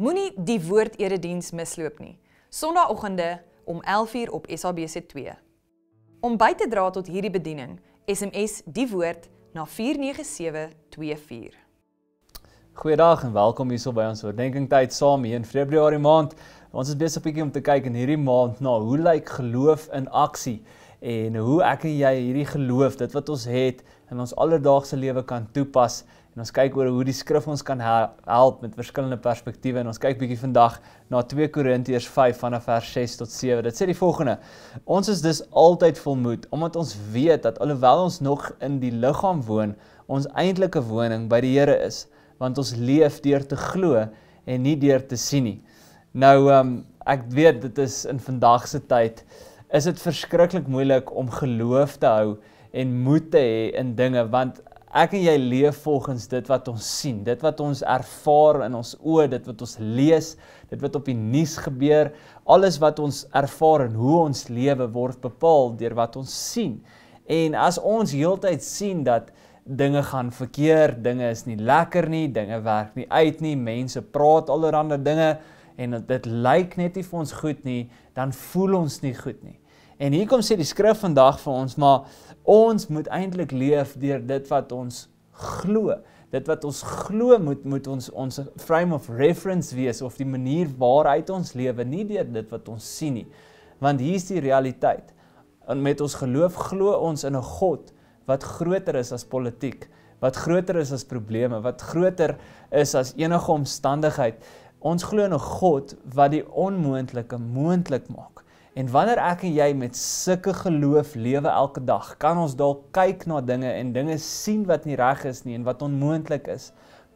Moenie die woord erediens misloop nie. Sondagoggende om 11:00 op SABC2. Om by te dra tot hierdie bediening, SMS die woord na 49724. Goeiedag en welkom hierso by ons oordenkingtyd saam hier in Februarie maand. Ons is besig 'n bietjie om te kyk in hierdie maand na hoe lyk geloof in aksie en hoe ek en jy hierdie geloof, dit wat ons het, in ons alledaagse lewe kan toepas en ons kyk oor hoe die skrif ons kan help met verskillende perspektiewe en ons kyk bietjie vandag na 2 Korintiërs 5 vanaf vers 6 tot 7. Dit sê die volgende: Ons is dus altyd volmoed omdat ons weet dat alhoewel ons nog in die liggaam woon, ons eintlike woning by die Here is, want ons leef deur te glo en nie deur te sien nie. Nou um, ek weet dit is in vandag se tyd is dit verskriklik moeilik om geloof te hou en moed te hê in dinge want ek en jy leef volgens dit wat ons sien, dit wat ons ervaar in ons oë, dit wat ons lees, dit wat op die nuus gebeur, alles wat ons ervaar en hoe ons lewe word bepaal deur wat ons sien. En as ons heeltyd sien dat dinge gaan verkeerd, dinge is nie lekker nie, dinge werk nie uit nie, mense praat allerlei dinge en dit lyk net nie vir ons goed nie, dan voel ons nie goed nie. En hier kom sê die skrif vandag vir ons, maar ons moet eintlik leef deur dit wat ons glo. Dit wat ons glo moet moet ons ons frame of reference wees of die manier waaruit ons lewe, nie deur dit wat ons sien nie. Want hier's die realiteit. Met ons geloof glo ons in 'n God wat groter is as politiek, wat groter is as probleme, wat groter is as enige omstandigheid. Ons glo in 'n God wat die onmoontlike moontlik maak. En wanneer ek en jy met sulke geloof lewe elke dag, kan ons dalk kyk na dinge en dinge sien wat nie reg is nie en wat onmoontlik is.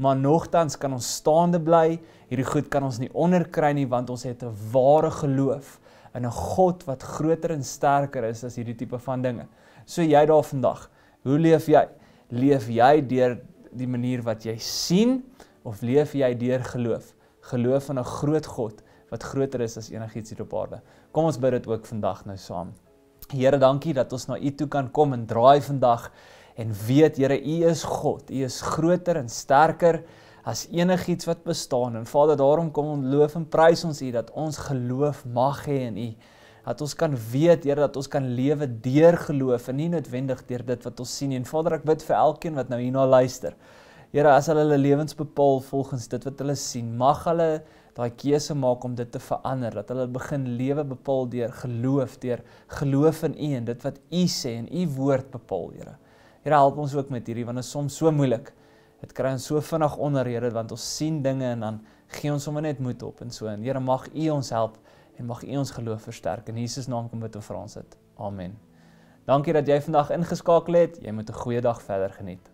Maar nogtans kan ons staande bly. Hierdie goed kan ons nie onderkry nie want ons het 'n ware geloof in 'n God wat groter en sterker is as hierdie tipe van dinge. So jy daar vandag, hoe leef jy? Leef jy deur die manier wat jy sien of leef jy deur geloof? Geloof in 'n groot God wat groter is as enigiets hier op aarde. Kom ons bid dit ook vandag nou saam. Here, dankie dat ons na U toe kan kom en draai vandag en weet Here, U is God. U is groter en sterker as enigiets wat bestaan. En Vader, daarom kom ons loof en prys ons U dat ons geloof mag hê in U. Dat ons kan weet, Here, dat ons kan lewe deur geloof en nie noodwendig deur dit wat ons sien nie. En Vader, ek bid vir elkeen wat nou hierna luister. Here, as hulle hulle lewens bepaal volgens dit wat hulle sien, mag hulle daai keuse maak om dit te verander, dat hulle begin lewe bepaal deur geloof, deur geloof in U en dit wat U sê en U woord bepaal, Here. Here, help ons ook met hierdie want dit is soms so moeilik. Dit kry ons so vinnig onder, Here, want ons sien dinge en dan gee ons hom net moed op en so. En Here, mag U ons help en mag U ons geloof versterk in Jesus naam kom bid en vra ons dit. Amen. Dankie dat jy vandag ingeskakel het. Jy moet 'n goeie dag verder geniet.